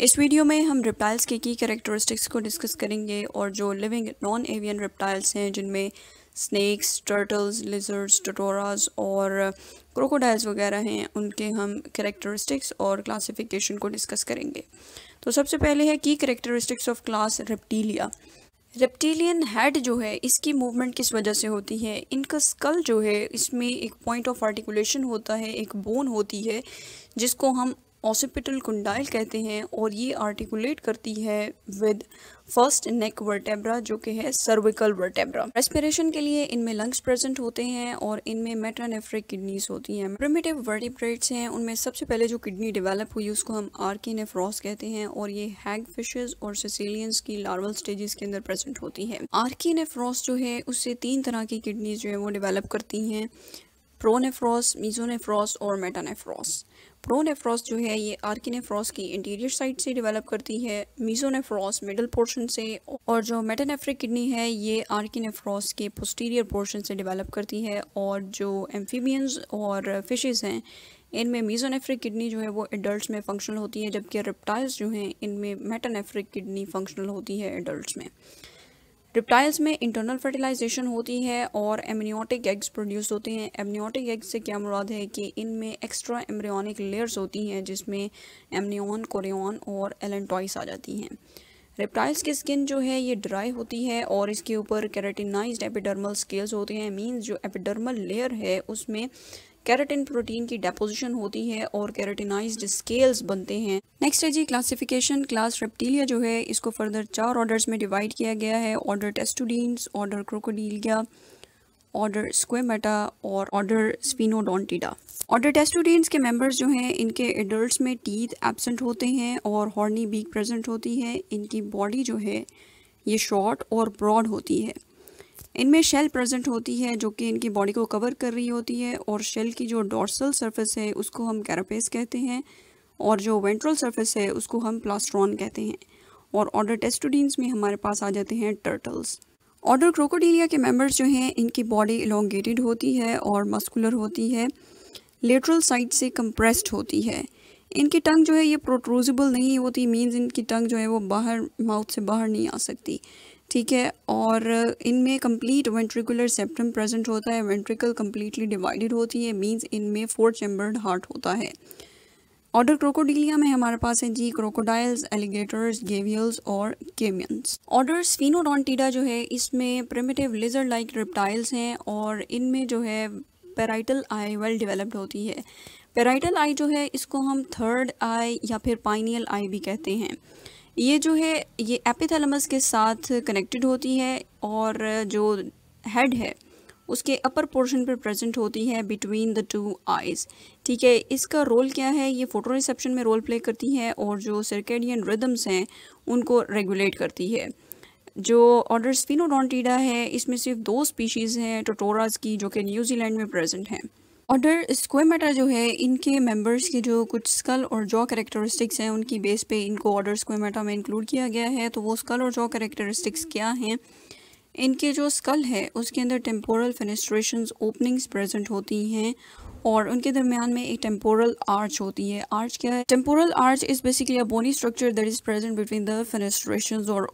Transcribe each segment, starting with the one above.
इस वीडियो में हम रिप्टाइल्स के की करेक्टरिस्टिक्स को डिस्कस करेंगे और जो लिविंग नॉन एवियन रिप्टाइल्स हैं जिनमें स्नैक्स टर्टल्स लिजर्ड्स टटोराज और क्रोकोडाइल्स वगैरह हैं उनके हम करेक्टरिस्टिक्स और क्लासिफिकेशन को डिस्कस करेंगे तो सबसे पहले है की characteristics of class reptilia reptilian head जो है इसकी मूवमेंट किस वजह से होती है इनका स्कल जो है इसमें एक पॉइंट ऑफ आर्टिकुलेशन होता है एक बोन होती है जिसको हम ऑसिपिटल कुंडाइल कहते हैं और ये आर्टिकुलेट करती है विद फर्स्ट नेक वर्टेब्रा जो कि है सर्विकल वर्टेब्रा रेस्पिरेशन के लिए इनमें लंग्स प्रेजेंट होते हैं और इनमें मेट्रानेफ्रिक किडनीज होती हैं प्रिमिटिव वर्टिब्रेट्स हैं उनमें सबसे पहले जो किडनी डेवलप हुई उसको हम आर्की नेफ्रॉस कहते हैं और ये हैग फिशेज और सिसिलियंस की लार्वल स्टेजेस के अंदर प्रेजेंट होती है आर्की नेफ्रॉस जो है उससे तीन तरह की किडनीज जो है वो डिवेलप करती हैं प्रोनेफ्रॉस मीजोनेफ्रॉस और मेटानेफ्रॉस प्रोनेफ्रॉस जो है ये आर्किनेफ्रॉस की इंटीरियर साइड से डेवलप करती है मीजोनेफ्रॉस मिडल पोर्शन से और जो मेटानेफ्रिक किडनी है ये आर्किनेफ्रॉस के पोस्टीरियर पोर्शन से डेवलप करती है और जो एम्फीबियंस और फिशेज हैं इनमें मीजोनेफ्रिक किडनी जो है वो एडल्ट में फंक्शनल होती है जबकि रिप्टाइल्स जो हैं इनमें मेटानेफ्रिक किडनी फंक्शनल होती है एडल्ट में रिप्टाइल्स में इंटरनल फर्टिलाइजेशन होती है और एमनियोटिक एग्स प्रोड्यूस होते हैं एमनियोटिक एग्स से क्या मुराद है कि इनमें एक्स्ट्रा एम्ब्रियोनिक लेयर्स होती हैं जिसमें एमनियन कोरियन और एलेंटॉइस आ जाती हैं रिप्टाइल्स की स्किन जो है ये ड्राई होती है और इसके ऊपर कैरेटिनाइज एपिडर्मल स्केल्स होते हैं मीन्स जो एपिडर्मल लेयर है उसमें कैरेटिन प्रोटीन की डेपोजिशन होती है और कैरेटिनाइज स्केल्स बनते हैं नेक्स्ट है जी क्लासिफिकेशन क्लास रेप्टीलिया जो है इसको फर्दर चार ऑर्डर्स में डिवाइड किया गया है order testudines order crocodilia order squamata और ऑर्डर स्पिनोडोंटिडा ऑर्डर टेस्टोडेंस के मेम्बर्स जो हैं इनके एडल्ट में टीथ एबसेंट होते हैं और हॉर्नी बीक प्रेजेंट होती है इनकी बॉडी जो है ये शॉर्ट और ब्रॉड होती है इनमें शेल प्रेजेंट होती है जो कि इनकी बॉडी को कवर कर रही होती है और शेल की जो डोर्सल सरफेस है उसको हम कैरापेस कहते हैं और जो वेंट्रल सरफेस है उसको हम प्लास्ट्रॉन कहते हैं और ऑर्डर टेस्टोडीन्स में हमारे पास आ जाते हैं टर्टल्स ऑर्डर क्रोकोडीलिया के मेम्बर्स जो हैं इनकी बॉडी इलोंगेटेड होती है और मस्कुलर होती है लेटरल साइड से कंप्रेस्ड होती है इनकी टंग जो है ये प्रोट्रोजिबल नहीं होती मीन्स इनकी टंग जो है वो बाहर माउथ से बाहर नहीं आ सकती ठीक है और इनमें कंप्लीट वेंट्रिकुलर सेप्टम प्रेजेंट होता है वेंट्रिकल कम्प्लीटली डिवाइडेड होती है मीन्स इनमें फोर चैम्बर्ड हार्ट होता है ऑर्डर क्रोकोडिलिया में हमारे पास है जी क्रोकोडाइल्स एलिगेटर्स गेवियल्स और केमियंस ऑर्डर स्फीनोडॉन्टिडा जो है इसमें प्रिमेटिव लेजर लाइक रिप्टाइल्स हैं और इनमें जो है पेराइटल आई वेल डेवलप्ड होती है पेराइटल आई जो है इसको हम थर्ड आई या फिर पाइनियल आई भी कहते हैं ये जो है ये एपिथैलेमस के साथ कनेक्टेड होती है और जो हेड है उसके अपर पोर्शन पर प्रेजेंट होती है बिटवीन द टू आइज़ ठीक है इसका रोल क्या है ये फोटो रिसेप्शन में रोल प्ले करती है और जो सर्कैडियन रिदम्स हैं उनको रेगुलेट करती है जो ऑर्डर स्पिनोडॉन्टीडा है इसमें सिर्फ दो स्पीशीज़ हैं टोटोराज की जो कि न्यूजीलैंड में प्रेजेंट हैं ऑर्डर स्क्वायर मैटर जो है इनके मेंबर्स के जो कुछ स्कल और जॉ करेक्टरिस्टिक्स हैं उनकी बेस पे इनको ऑर्डर स्क्वायर में इंक्लूड किया गया है तो वो स्कल और जॉ करेक्टरिस्टिक्स क्या हैं इनके जो स्कल है उसके अंदर टेम्पोरल फेनेस्ट्रेशन ओपनिंग्स प्रेजेंट होती हैं और उनके दरमियान में एक टेम्पोरल आर्च होती है आर्च क्या है temporal arch is basically a bony structure that is present between the fenestration और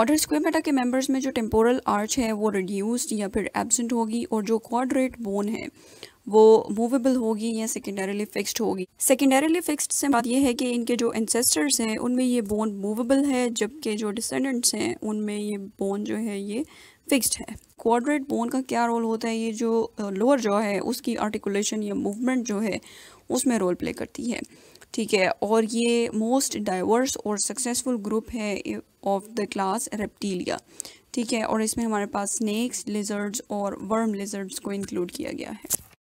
ऑर्डर स्क्वेमेटा के मेंबर्स में जो टेम्पोरल आर्च है वो रिड्यूस्ड या फिर एबसेंट होगी और जो क्वाड्रेट बोन है वो मूवेबल होगी या सेकेंडरीली फिक्स्ड होगी सेकेंडरीली फिक्स्ड से बात यह है कि इनके जो इंसेस्टर्स हैं उनमें ये बोन मूवेबल है जबकि जो डिसेंडेंट्स हैं उनमें ये बोन जो है ये फिक्स्ड है क्वाड्रेट बोन का क्या रोल होता है ये जो लोअर जॉ है उसकी आर्टिकुलेशन या मूवमेंट जो है उसमें रोल प्ले करती है ठीक है और ये मोस्ट डाइवर्स और सक्सेसफुल ग्रुप है ऑफ द क्लास रेप्टीलिया ठीक है और इसमें हमारे पास स्नैक्स लिजर्ड्स और वर्म लिजर्ड्स को इंक्लूड किया गया है